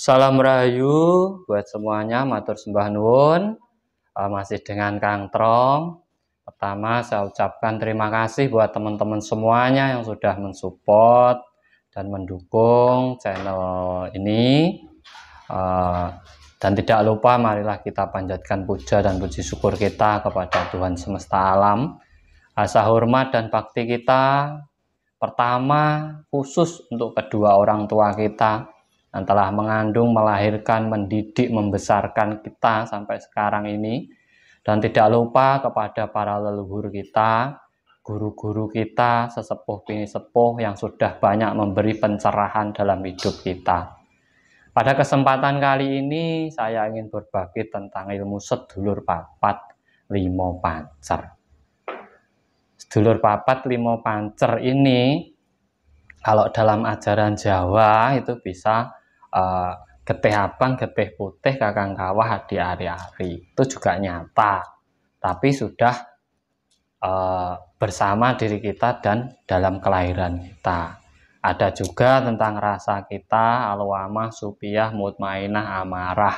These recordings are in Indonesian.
Salam rahayu buat semuanya, matur sembah nuwun. Eh, masih dengan Kang Trong. Pertama saya ucapkan terima kasih buat teman-teman semuanya yang sudah mensupport dan mendukung channel ini. Eh, dan tidak lupa marilah kita panjatkan puja dan puji syukur kita kepada Tuhan semesta alam. Asa hormat dan bakti kita pertama khusus untuk kedua orang tua kita dan telah mengandung, melahirkan, mendidik, membesarkan kita sampai sekarang ini. Dan tidak lupa kepada para leluhur kita, guru-guru kita, sesepuh bini sepuh yang sudah banyak memberi pencerahan dalam hidup kita. Pada kesempatan kali ini saya ingin berbagi tentang ilmu sedulur papat limo pancer. Sedulur papat limo pancer ini kalau dalam ajaran Jawa itu bisa uh, abang, keteh putih, kakang kawah di hari-hari. Itu juga nyata, tapi sudah uh, bersama diri kita dan dalam kelahiran kita. Ada juga tentang rasa kita, alwama, supiah, mutmainah, amarah.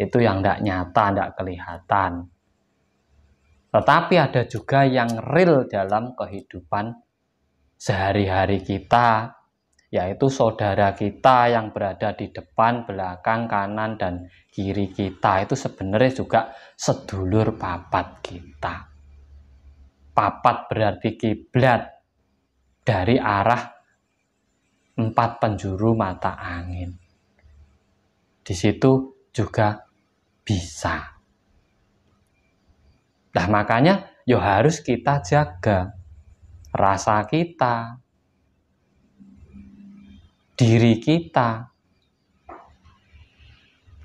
Itu yang tidak nyata, tidak kelihatan. Tetapi ada juga yang real dalam kehidupan sehari-hari kita, yaitu saudara kita yang berada di depan, belakang, kanan, dan kiri kita itu sebenarnya juga sedulur papat kita. Papat berarti kiblat dari arah empat penjuru mata angin. Di situ juga bisa. Nah makanya ya harus kita jaga rasa kita, diri kita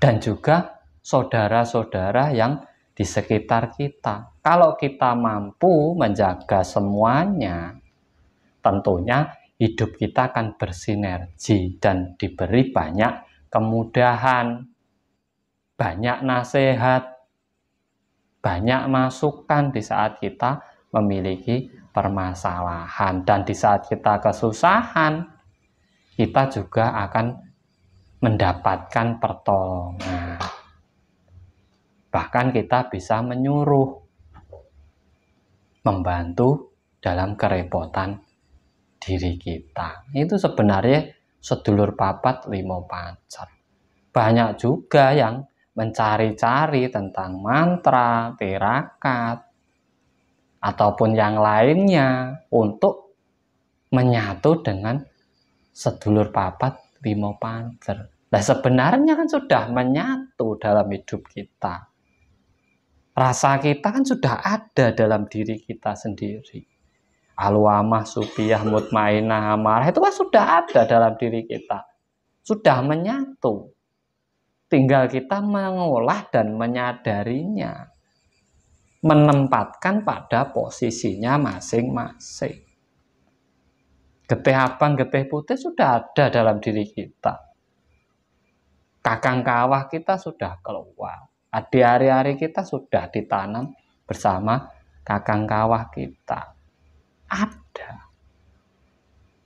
dan juga saudara-saudara yang di sekitar kita. Kalau kita mampu menjaga semuanya, tentunya hidup kita akan bersinergi dan diberi banyak kemudahan, banyak nasihat, banyak masukan di saat kita memiliki permasalahan dan di saat kita kesusahan kita juga akan mendapatkan pertolongan. Bahkan kita bisa menyuruh membantu dalam kerepotan diri kita. Itu sebenarnya sedulur papat limo pancer. Banyak juga yang mencari-cari tentang mantra, tirakat, ataupun yang lainnya untuk menyatu dengan sedulur papat limo pancer. Nah sebenarnya kan sudah menyatu dalam hidup kita. Rasa kita kan sudah ada dalam diri kita sendiri. Alwamah, supiah, mutmainah, amarah itu kan sudah ada dalam diri kita. Sudah menyatu. Tinggal kita mengolah dan menyadarinya. Menempatkan pada posisinya masing-masing. Getih abang, getih putih sudah ada dalam diri kita. Kakang kawah kita sudah keluar. Di hari-hari kita sudah ditanam bersama kakang kawah kita. Ada.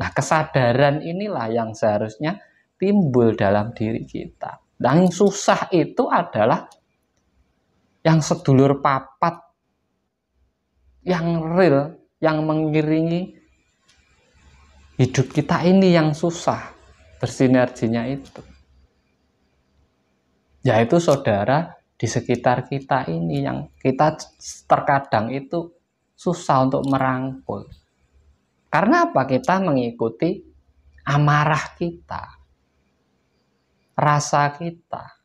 Nah kesadaran inilah yang seharusnya timbul dalam diri kita. Dan yang susah itu adalah yang sedulur papat, yang real, yang mengiringi hidup kita ini yang susah bersinerginya itu yaitu saudara di sekitar kita ini yang kita terkadang itu susah untuk merangkul karena apa kita mengikuti amarah kita rasa kita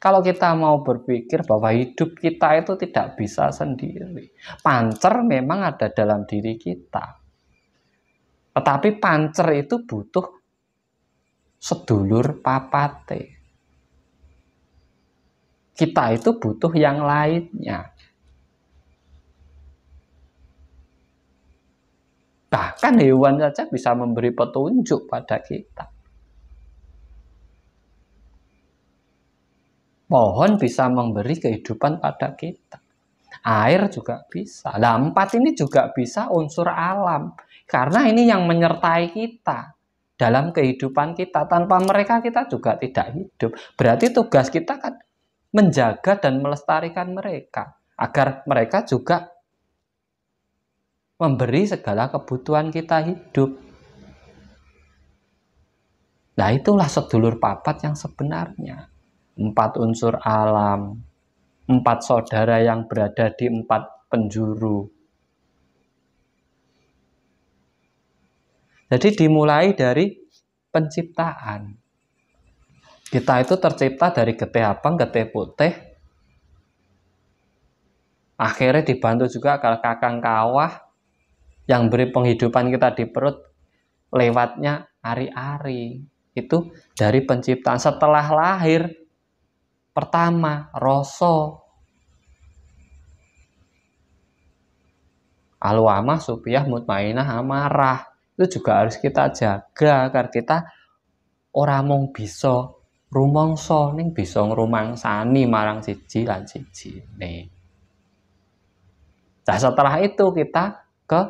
kalau kita mau berpikir bahwa hidup kita itu tidak bisa sendiri pancer memang ada dalam diri kita tetapi pancer itu butuh sedulur papate. Kita itu butuh yang lainnya. Bahkan hewan saja bisa memberi petunjuk pada kita. Pohon bisa memberi kehidupan pada kita. Air juga bisa. Nah, empat ini juga bisa unsur alam karena ini yang menyertai kita dalam kehidupan kita. Tanpa mereka kita juga tidak hidup. Berarti tugas kita kan menjaga dan melestarikan mereka agar mereka juga memberi segala kebutuhan kita hidup. Nah, itulah sedulur papat yang sebenarnya. Empat unsur alam, empat saudara yang berada di empat penjuru Jadi dimulai dari penciptaan. Kita itu tercipta dari getih abang, getih putih. Akhirnya dibantu juga kalau kakang kawah yang beri penghidupan kita di perut lewatnya ari-ari. Itu dari penciptaan setelah lahir. Pertama, rosso Alwamah, supiah, mutmainah, amarah itu juga harus kita jaga agar kita ora mung bisa rumangsa ning bisa ngrumangsani marang siji lan siji nih. Nah setelah itu kita ke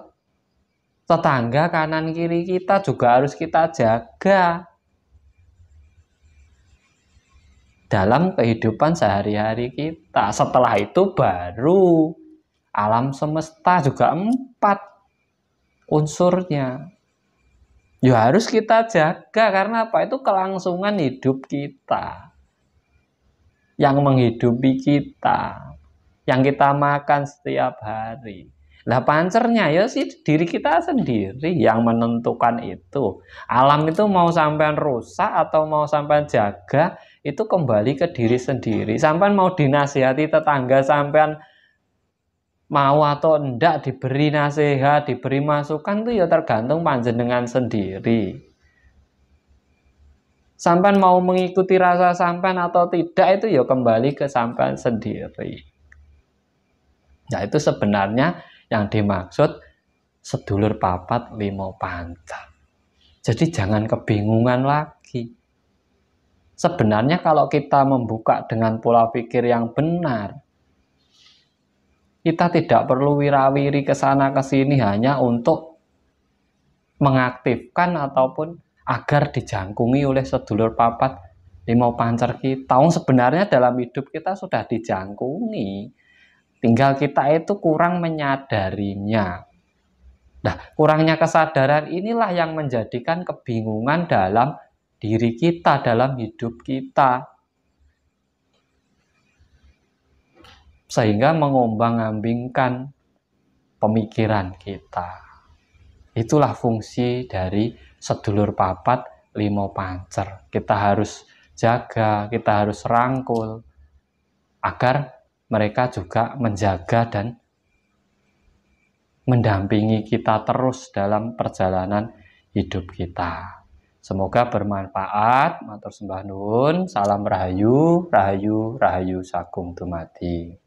tetangga kanan kiri kita juga harus kita jaga dalam kehidupan sehari-hari kita. Setelah itu baru alam semesta juga empat unsurnya ya harus kita jaga karena apa itu kelangsungan hidup kita yang menghidupi kita yang kita makan setiap hari lah pancernya ya sih diri kita sendiri yang menentukan itu alam itu mau sampean rusak atau mau sampean jaga itu kembali ke diri sendiri sampean mau dinasihati tetangga sampean mau atau enggak diberi nasihat, diberi masukan itu ya tergantung panjenengan sendiri. Sampan mau mengikuti rasa sampan atau tidak itu ya kembali ke sampan sendiri. Ya itu sebenarnya yang dimaksud sedulur papat limo pancat. Jadi jangan kebingungan lagi. Sebenarnya kalau kita membuka dengan pola pikir yang benar, kita tidak perlu wirawiri ke sana ke sini hanya untuk mengaktifkan ataupun agar dijangkungi oleh sedulur papat limau pancer kita. Sebenarnya dalam hidup kita sudah dijangkungi. Tinggal kita itu kurang menyadarinya. Nah, kurangnya kesadaran inilah yang menjadikan kebingungan dalam diri kita, dalam hidup kita. sehingga mengombang-ambingkan pemikiran kita. Itulah fungsi dari sedulur papat limo pancer. Kita harus jaga, kita harus rangkul agar mereka juga menjaga dan mendampingi kita terus dalam perjalanan hidup kita. Semoga bermanfaat. Matur sembah nuwun. Salam rahayu, rahayu, rahayu sagung tumati